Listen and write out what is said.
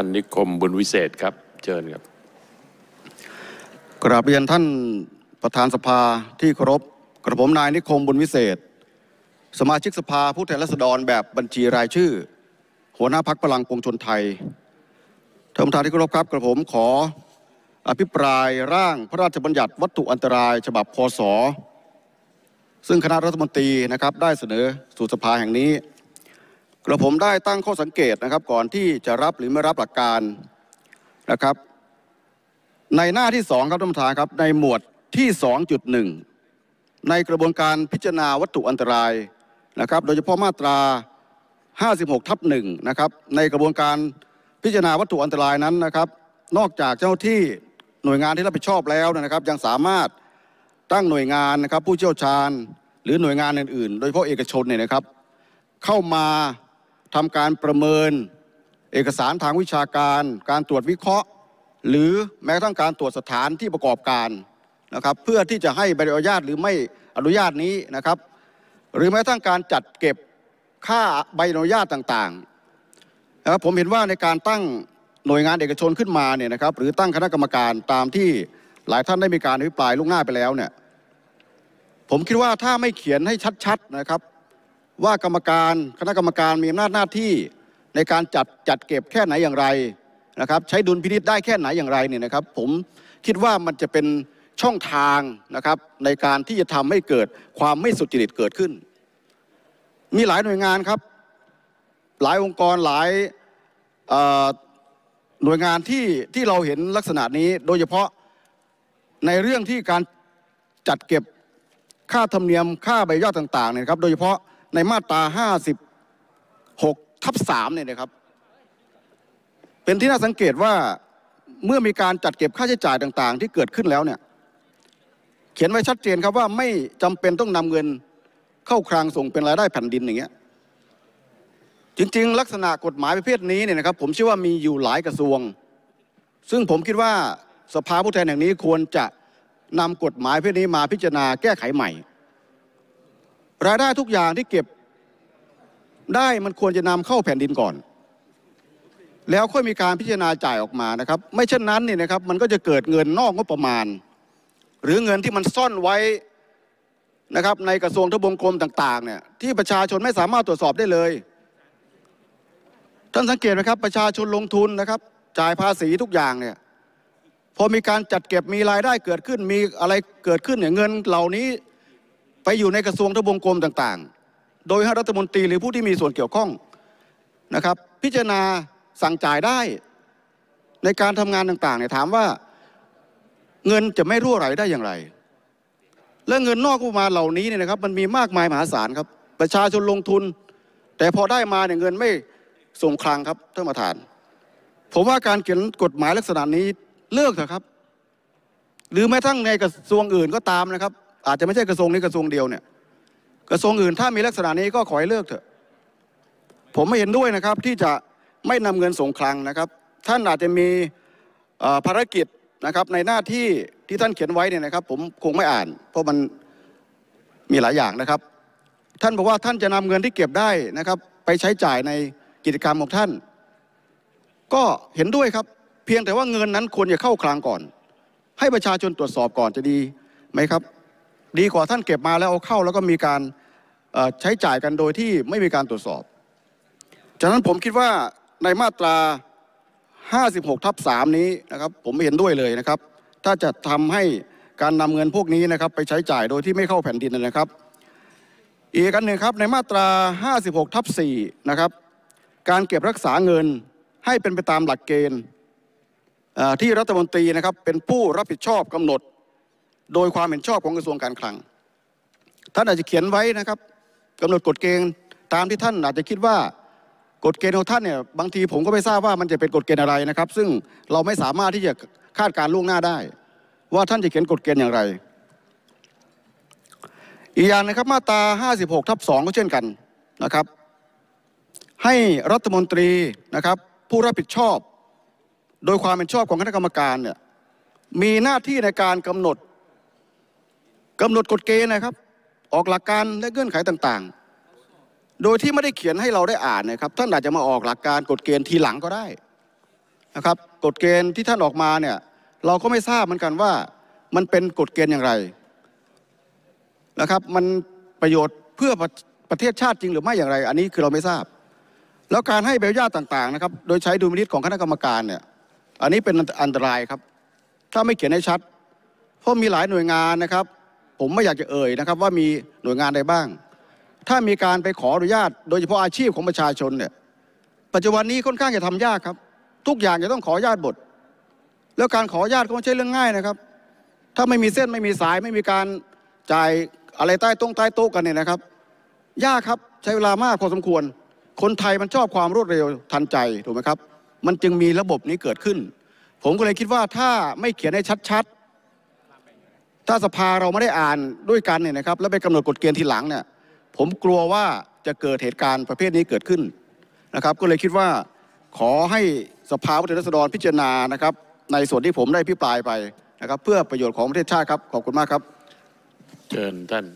ท่านนิคมบุญวิเศษครับเชิญครับกราบเรียนท่านประธานสภาที่เคารพกระผมนายนิคมบุญวิเศษ สมาชิกสภาผู้แทนราษฎรแบบบัญชีรายชื่อ หัวหน้าพักพลังปวงชนไทยท่านประธานที่เคารพครับกระผมขอ อภิปรายร่างพระราชบัญญัติวัตถุอันตรายฉบับพศ ซึ่งคณะรัฐมนตรีนะครับได้เสนอสู่สภาแห่งนี้กระผมได้ตั้งข้อสังเกตนะครับก่อนที่จะรับหรือไม่รับหลักการนะครับ ในหน้าที่สองครับท่านประธานครับในหมวดที่สองจุดหนึ่งในกระบวนการพิจารณาวัตถุอันตรายนะครับโดยเฉพาะมาตรา56ทับหนึ่งนะครับในกระบวนการพิจารณาวัตถุอันตรายนั้นนะครับ นอกจากเจ้าที่หน่วยงานที่รับผิดชอบแล้วนะครับ ยังสามารถตั้งหน่วยงานนะครับผู้เชี่ยวชาญหรือหน่วยงานอื่นๆ โดยเฉพาะเอกชนเนี่ยนะครับเข้ามาทำการประเมินเอกสารทางวิชาการ การตรวจวิเคราะห์ หรือแม้กระทั่งการตรวจสถานที่ประกอบการนะครับเพื่อที่จะให้ใบอนุญาตหรือไม่อนุญาตนี้นะครับ หรือแม้กระทั่งการจัดเก็บค่าใบอนุญาตต่างๆนะครับผมเห็นว่าในการตั้งหน่วยงานเอกชนขึ้นมาเนี่ยนะครับหรือตั้งคณะกรรมการตามที่หลายท่านได้มีการอภิปรายล่วงหน้าไปแล้วเนี่ยผมคิดว่าถ้าไม่เขียนให้ชัด ๆ นะครับว่ากรรมการคณะกรรมการมีอำนาจหน้าที่ในการจัดจัดเก็บแค่ไหนอย่างไรนะครับใช้ดุลพินิษได้แค่ไหนอย่างไรเนี่ยนะครับผมคิดว่ามันจะเป็นช่องทางนะครับในการที่จะทำให้เกิดความไม่สุจริตเกิดขึ้น มีหลายหน่วยงานครับ หลายองค์กรหลายหน่วยงานที่ที่เราเห็นลักษณะนี้โดยเฉพาะในเรื่องที่การจัดเก็บค่าธรรมเนียมค่าใบยอดต่างๆเนี่ยครับ โดยเฉพาะในมาตราห้าสิบหกทับสามเนี่ยนะครับ เป็นที่น่าสังเกตว่าเมื่อมีการจัดเก็บค่าใช้จ่ายต่าง ๆ ที่เกิดขึ้นแล้วเนี่ยเขียนไว้ชัดเจนครับว่าไม่จำเป็นต้องนำเงินเข้าคลังส่งเป็นรายได้แผ่นดิน อย่างเงี้ยจริง ๆ ลักษณะกฎหมายประเภทนี้เนี่ยนะครับผมเชื่อว่ามีอยู่หลายกระทรวง ซึ่งผมคิดว่าสภาผู้แทนแห่งนี้ควรจะนำกฎหมายประเภทนี้มาพิจารณาแก้ไขใหม่รายได้ทุกอย่างที่เก็บได้มันควรจะนำเข้าแผ่นดินก่อน แล้วค่อยมีการพิจารณาจ่ายออกมานะครับ ไม่เช่นนั้นนี่นะครับมันก็จะเกิดเงินนอกงบประมาณ หรือเงินที่มันซ่อนไว้นะครับในกระทรวงทบวงกรมต่าง ๆ เนี่ยที่ประชาชนไม่สามารถตรวจสอบได้เลยท่านสังเกตไหมครับประชาชนลงทุนนะครับ จ่ายภาษีทุกอย่างเนี่ยพอมีการจัดเก็บมีรายได้เกิดขึ้นมีอะไรเกิดขึ้นเนี่ยเงินเหล่านี้ไปอยู่ในกระทรวงทบวงกรมต่างๆ โดยให้รัฐมนตรีหรือผู้ที่มีส่วนเกี่ยวข้องนะครับ พิจารณาสั่งจ่ายได้ในการทำงานต่างๆเนี่ยถามว่าเงินจะไม่รั่วไหลได้อย่างไร และเงินนอกกู้มาเหล่านี้เนี่ยนะครับ มันมีมากมายมหาศาลครับประชาชนลงทุน แต่พอได้มา เนี่ยเงินไม่ส่งคลังครับท่านประธานผมว่าการเขียนกฎหมายลักษณะนี้เลิกเถอะครับ หรือแม้ทั้งในกระทรวงอื่นก็ตามนะครับอาจจะไม่ใช่กระทรวงนี้กระทรวงเดียวเนี่ย กระทรวงอื่นถ้ามีลักษณะนี้ก็ขอให้เลิกเถอะ ผมไม่เห็นด้วยนะครับที่จะไม่นำเงินสงคลังนะครับ ท่านอาจจะมีภารกิจนะครับในหน้าที่ที่ท่านเขียนไว้เนี่ยนะครับ ผมคงไม่อ่าน เพราะมันมีหลายอย่างนะครับ ท่านบอกว่าท่านจะนำเงินที่เก็บได้นะครับ ไปใช้จ่ายในกิจกรรมของท่าน ก็เห็นด้วยครับ เพียงแต่ว่าเงินนั้นควรจะเข้าคลังก่อน ให้ประชาชนตรวจสอบก่อนจะดีไหมครับดีกว่าท่านเก็บมาแล้วเอาเข้าแล้วก็มีการใช้จ่ายกันโดยที่ไม่มีการตรวจสอบฉะนั้นผมคิดว่าในมาตรา 56 ทับ3นี้นะครับผมไม่เห็นด้วยเลยนะครับถ้าจะทำให้การนำเงินพวกนี้นะครับไปใช้จ่ายโดยที่ไม่เข้าแผ่นดินนะครับ อีกอันหนึ่งครับในมาตรา 56ทับ4นะครับ การเก็บรักษาเงินให้เป็นไปตามหลักเกณฑ์ที่รัฐมนตรีนะครับเป็นผู้รับผิดชอบกำหนดโดยความเห็นชอบของกระทรวงการคลัง ท่านอาจจะเขียนไว้นะครับกำหนดกฎเกณฑ์ตามที่ท่านอาจจะคิดว่ากฎเกณฑ์ของท่านเนี่ย บางทีผมก็ไม่ทราบว่ามันจะเป็นกฎเกณฑ์อะไรนะครับ ซึ่งเราไม่สามารถที่จะคาดการล่วงหน้าได้ ว่าท่านจะเขียนกฎเกณฑ์อย่างไร อีกอย่างนะครับมาตรา56ทับ2ก็เช่นกันนะครับ ให้รัฐมนตรีนะครับผู้รับผิดชอบโดยความเป็นชอบของคณะกรรมการเนี่ย มีหน้าที่ในการกำหนดกำหนดกฎเกณฑ์นะครับ ออกหลักการและเงื่อนไขต่างๆ โดยที่ไม่ได้เขียนให้เราได้อ่านนะครับ ท่านอาจจะมาออกหลักการกฎเกณฑ์ทีหลังก็ได้นะครับ กฎเกณฑ์ที่ท่านออกมาเนี่ยเราก็ไม่ทราบเหมือนกันว่า มันเป็นกฎเกณฑ์อย่างไรนะครับ มันประโยชน์เพื่อประประเทศชาติจริงหรือไม่อย่างไร อันนี้คือเราไม่ทราบ แล้วการให้ใบอนุญาตต่างๆนะครับ โดยใช้ดุลินิทของคณะกรรมการเนี่ยอันนี้เป็นอันตรายครับ ถ้าไม่เขียนให้ชัดเพราะมีหลายหน่วยงานนะครับผมไม่อยากจะเอ่ยนะครับ ว่ามีหน่วยงานใดบ้าง ถ้ามีการไปขออนุญาตโดยเฉพาะอาชีพของประชาชนเนี่ย ปัจจุบันนี้ค่อนข้างจะทำยากครับ ทุกอย่างจะต้องขออนุญาตบท แล้วการขออนุญาตก็ไม่ใช่เรื่องง่ายนะครับ ถ้าไม่มีเส้นไม่มีสาย ไม่มีการจ่ายอะไรใต้ตรงใต้โต๊ะกันเนี่ยนะครับ ยากครับใช้เวลามากพอสมควร คนไทยมันชอบความรวดเร็วทันใจถูกไหมครับ มันจึงมีระบบนี้เกิดขึ้น ผมก็เลยคิดว่าถ้าไม่เขียนให้ชัดถ้าสภาเราไม่ได้อ่านด้วยกันเนี่ยนะครับแล้วไปกำหนดกฎเกณฑ์ทีหลังเนี่ยผมกลัวว่าจะเกิดเหตุการณ์ประเภทนี้เกิดขึ้นนะครับก็เลยคิดว่าขอให้สภาผู้แทนราษฎรพิจารณานะครับในส่วนที่ผมได้พิปรายไปนะครับเพื่อประโยชน์ของประเทศชาติครับ ขอบคุณมากครับเชิญท่าน